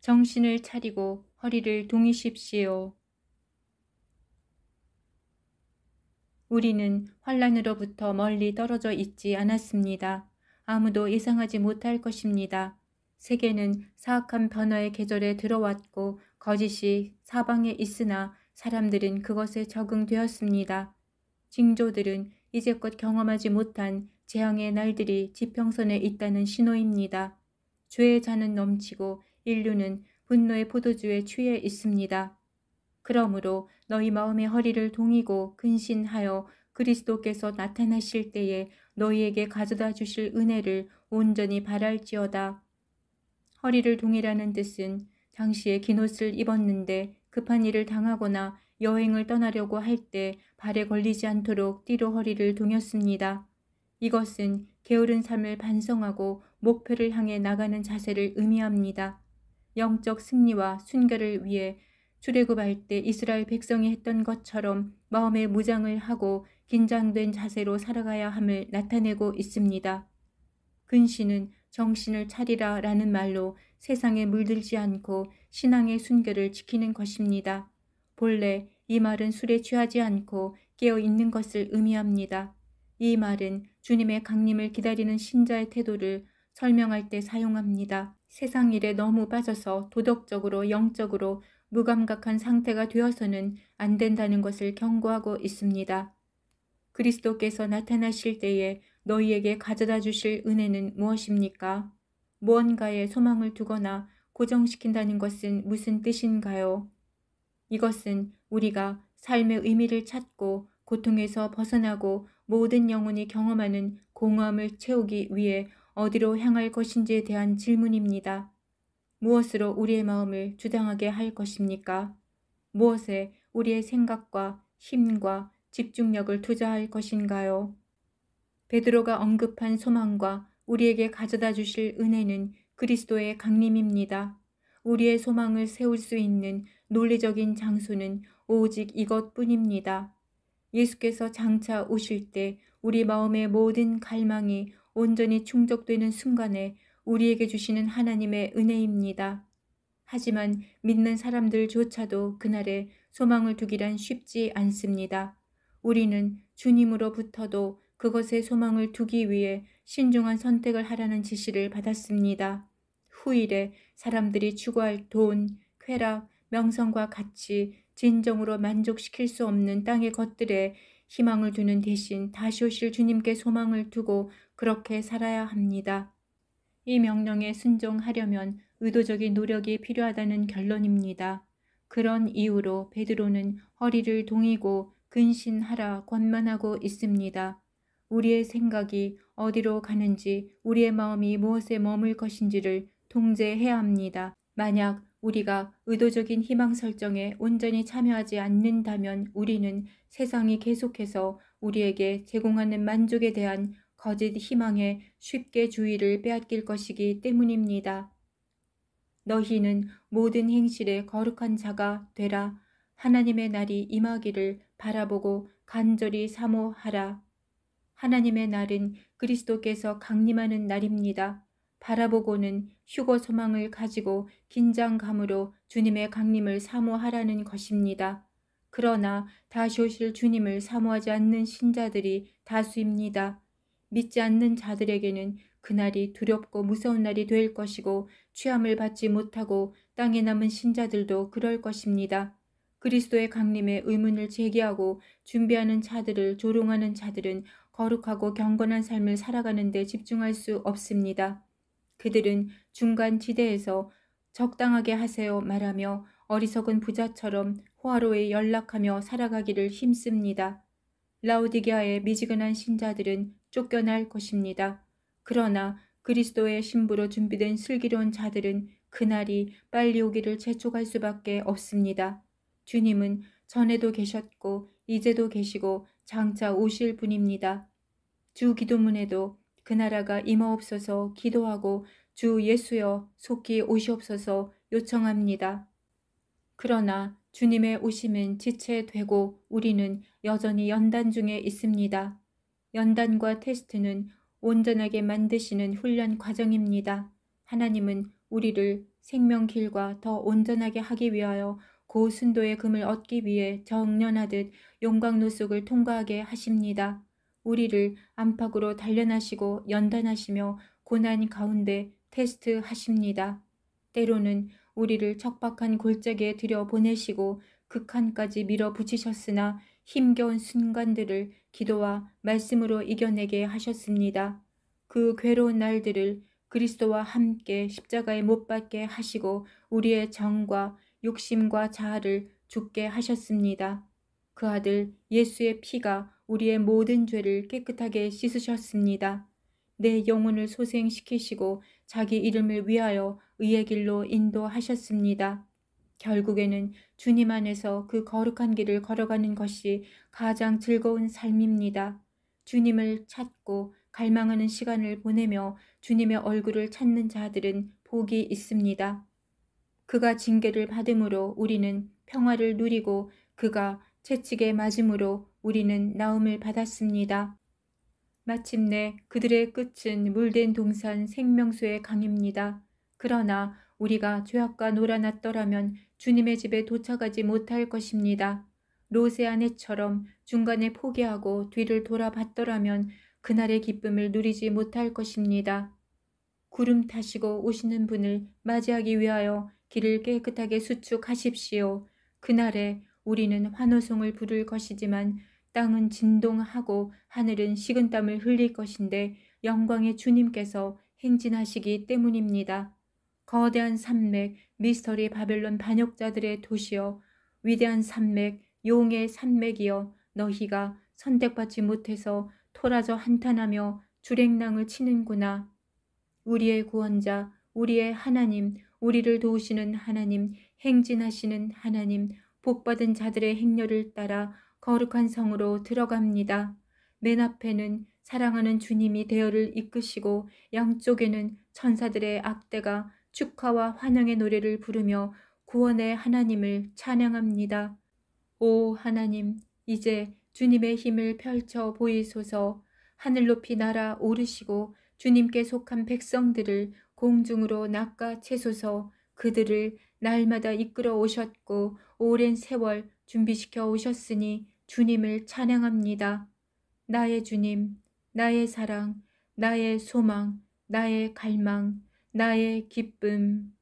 정신을 차리고 허리를 동이십시오. 우리는 환란으로부터 멀리 떨어져 있지 않았습니다. 아무도 예상하지 못할 것입니다. 세계는 사악한 변화의 계절에 들어왔고 거짓이 사방에 있으나 사람들은 그것에 적응되었습니다. 징조들은 이제껏 경험하지 못한 재앙의 날들이 지평선에 있다는 신호입니다. 죄의 잔은 넘치고 인류는 분노의 포도주에 취해 있습니다. 그러므로 너희 마음의 허리를 동이고 근신하여 그리스도께서 나타나실 때에 너희에게 가져다 주실 은혜를 온전히 바랄지어다. 허리를 동이라는 뜻은 당시에 긴 옷을 입었는데 급한 일을 당하거나 여행을 떠나려고 할 때 발에 걸리지 않도록 띠로 허리를 동였습니다. 이것은 게으른 삶을 반성하고 목표를 향해 나가는 자세를 의미합니다. 영적 승리와 순결을 위해 출애굽할 때 이스라엘 백성이 했던 것처럼 마음의 무장을 하고 긴장된 자세로 살아가야 함을 나타내고 있습니다. 근신은 정신을 차리라 라는 말로 세상에 물들지 않고 신앙의 순결을 지키는 것입니다. 본래 이 말은 술에 취하지 않고 깨어 있는 것을 의미합니다. 이 말은 주님의 강림을 기다리는 신자의 태도를 설명할 때 사용합니다. 세상 일에 너무 빠져서 도덕적으로 영적으로 무감각한 상태가 되어서는 안 된다는 것을 경고하고 있습니다. 그리스도께서 나타나실 때에 너희에게 가져다 주실 은혜는 무엇입니까? 무언가에 소망을 두거나 고정시킨다는 것은 무슨 뜻인가요? 이것은 우리가 삶의 의미를 찾고 고통에서 벗어나고 모든 영혼이 경험하는 공허함을 채우기 위해 어디로 향할 것인지에 대한 질문입니다. 무엇으로 우리의 마음을 주장하게 할 것입니까? 무엇에 우리의 생각과 힘과 집중력을 투자할 것인가요? 베드로가 언급한 소망과 우리에게 가져다 주실 은혜는 그리스도의 강림입니다. 우리의 소망을 세울 수 있는 논리적인 장소는 오직 이것뿐입니다. 예수께서 장차 오실 때 우리 마음의 모든 갈망이 온전히 충족되는 순간에 우리에게 주시는 하나님의 은혜입니다. 하지만 믿는 사람들조차도 그날에 소망을 두기란 쉽지 않습니다. 우리는 주님으로부터도 그것에 소망을 두기 위해 신중한 선택을 하라는 지시를 받았습니다. 후일에 사람들이 추구할 돈, 쾌락, 명성과 가치, 진정으로 만족시킬 수 없는 땅의 것들에 희망을 두는 대신 다시 오실 주님께 소망을 두고 그렇게 살아야 합니다. 이 명령에 순종하려면 의도적인 노력이 필요하다는 결론입니다. 그런 이유로 베드로는 허리를 동이고 근신하라 권만하고 있습니다. 우리의 생각이 어디로 가는지 우리의 마음이 무엇에 머물 것인지를 통제해야 합니다. 만약 우리가 의도적인 희망 설정에 온전히 참여하지 않는다면 우리는 세상이 계속해서 우리에게 제공하는 만족에 대한 거짓 희망에 쉽게 주의를 빼앗길 것이기 때문입니다. 너희는 모든 행실에 거룩한 자가 되라. 하나님의 날이 임하기를 바라보고 간절히 사모하라. 하나님의 날은 그리스도께서 강림하는 날입니다. 바라보고는 휴거 소망을 가지고 긴장감으로 주님의 강림을 사모하라는 것입니다. 그러나 다시 오실 주님을 사모하지 않는 신자들이 다수입니다. 믿지 않는 자들에게는 그날이 두렵고 무서운 날이 될 것이고 취함을 받지 못하고 땅에 남은 신자들도 그럴 것입니다. 그리스도의 강림에 의문을 제기하고 준비하는 자들을 조롱하는 자들은 거룩하고 경건한 삶을 살아가는 데 집중할 수 없습니다. 그들은 중간 지대에서 적당하게 하세요 말하며 어리석은 부자처럼 호화로이 연락하며 살아가기를 힘씁니다. 라우디게아의 미지근한 신자들은 쫓겨날 것입니다. 그러나 그리스도의 신부로 준비된 슬기로운 자들은 그날이 빨리 오기를 재촉할 수밖에 없습니다. 주님은 전에도 계셨고 이제도 계시고 장차 오실 분입니다. 주 기도문에도 그 나라가 임하옵소서 기도하고 주 예수여 속히 오시옵소서 요청합니다. 그러나 주님의 오심은 지체되고 우리는 여전히 연단 중에 있습니다. 연단과 테스트는 온전하게 만드시는 훈련 과정입니다. 하나님은 우리를 생명길과 더 온전하게 하기 위하여 고순도의 금을 얻기 위해 정년하듯 용광 노숙을 통과하게 하십니다. 우리를 안팎으로 단련하시고 연단하시며 고난 가운데 테스트하십니다. 때로는 우리를 척박한 골짜기에 들여 보내시고 극한까지 밀어붙이셨으나 힘겨운 순간들을 기도와 말씀으로 이겨내게 하셨습니다. 그 괴로운 날들을 그리스도와 함께 십자가에 못 박게 하시고 우리의 정과 욕심과 자아를 죽게 하셨습니다. 그 아들 예수의 피가 우리의 모든 죄를 깨끗하게 씻으셨습니다. 내 영혼을 소생시키시고 자기 이름을 위하여 의의 길로 인도하셨습니다. 결국에는 주님 안에서 그 거룩한 길을 걸어가는 것이 가장 즐거운 삶입니다. 주님을 찾고 갈망하는 시간을 보내며 주님의 얼굴을 찾는 자들은 복이 있습니다. 그가 징계를 받음으로 우리는 평화를 누리고 그가 채찍에 맞음으로 우리는 나음을 받았습니다. 마침내 그들의 끝은 물된 동산 생명수의 강입니다. 그러나 우리가 죄악과 놀아났더라면 주님의 집에 도착하지 못할 것입니다. 로세 아내처럼 중간에 포기하고 뒤를 돌아봤더라면 그날의 기쁨을 누리지 못할 것입니다. 구름 타시고 오시는 분을 맞이하기 위하여 길을 깨끗하게 수축하십시오. 그날에 우리는 환호성을 부를 것이지만 땅은 진동하고 하늘은 식은땀을 흘릴 것인데 영광의 주님께서 행진하시기 때문입니다. 거대한 산맥, 미스터리 바벨론 반역자들의 도시여, 위대한 산맥, 용의 산맥이여, 너희가 선택받지 못해서 토라져 한탄하며 주랭낭을 치는구나. 우리의 구원자, 우리의 하나님, 우리를 도우시는 하나님, 행진하시는 하나님, 복받은 자들의 행렬을 따라 거룩한 성으로 들어갑니다. 맨 앞에는 사랑하는 주님이 대열을 이끄시고 양쪽에는 천사들의 악대가 축하와 환영의 노래를 부르며 구원의 하나님을 찬양합니다. 오 하나님 이제 주님의 힘을 펼쳐 보이소서 하늘 높이 날아 오르시고 주님께 속한 백성들을 공중으로 낚아채소서 그들을 날마다 이끌어 오셨고 오랜 세월 준비시켜 오셨으니 주님을 찬양합니다. 나의 주님, 나의 사랑, 나의 소망, 나의 갈망, 나의 기쁨.